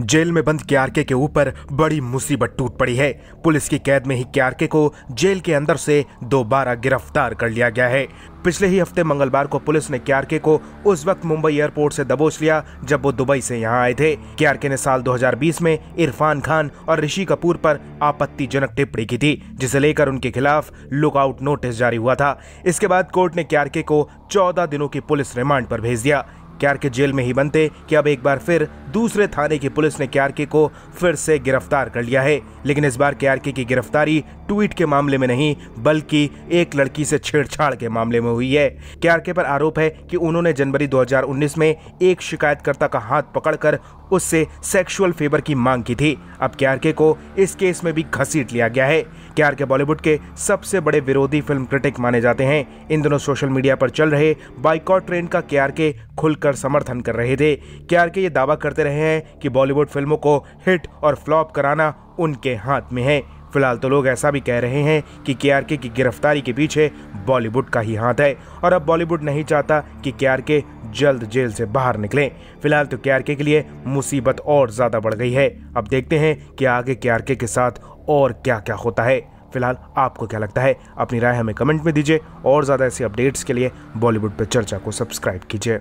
jail में बंद क्यारके के ऊपर बड़ी मुसीबत टूट पड़ी है पुलिस की कैद में ही क्यारके को जेल के अंदर से दोबारा गिरफ्तार कर लिया गया है पिछले ही हफ्ते मंगलवार को पुलिस ने क्यारके को उस वक्त मुंबई एयरपोर्ट से दबोच लिया जब वो दुबई से यहाँ आए थे क्यारके ने साल 2020 में इरफान खान और ऋषि कपूर पर आपत्तिजनक टिप्पणी की थी जिसे लेकर उनके खिलाफ लुकआउट नोटिस जारी हुआ था इसके बाद कोर्ट ने क्यारके को 14 दिनों की पुलिस रिमांड पर भेज दिया क्यारके जेल में ही बनते कि अब एक बार फिर दूसरे थाने की पुलिस ने क्यारके को फिर से गिरफ्तार कर लिया है लेकिन इस बार क्यारके की गिरफ्तारी ट्वीट के मामले में नहीं बल्कि एक लड़की से छेड़छाड़ के मामले में हुई है क्यारके पर आरोप है कि उन्होंने जनवरी 2019 में एक शिकायतकर्ता का हाथ पकड़कर उससे सेक्सुअल फेवर की मांग की थी अब के को इस केस में भी घसीट लिया गया है के के बॉलीवुड के सबसे बड़े विरोधी फिल्म क्रिटिक माने जाते हैं इन दोनों सोशल मीडिया पर चल रहे बाइकॉट ट्रेंड का के के खुलकर समर्थन कर रहे थे के के ये दावा करते रहे हैं कि बॉलीवुड फिल्मों को हिट और फ्लॉप कराना उनके हाथ में है फिलहाल तो लोग ऐसा भी कह रहे हैं कि के आर के की गिरफ्तारी के पीछे बॉलीवुड का ही हाथ है और अब बॉलीवुड नहीं चाहता कि के आर के जल्द जेल से बाहर निकलें फिलहाल तो के आर के लिए मुसीबत और ज़्यादा बढ़ गई है अब देखते हैं कि आगे के आर के साथ और क्या क्या होता है फिलहाल आपको क्या लगता है अपनी राय हमें कमेंट में दीजिए और ज़्यादा ऐसे अपडेट्स के लिए बॉलीवुड पर चर्चा को सब्सक्राइब कीजिए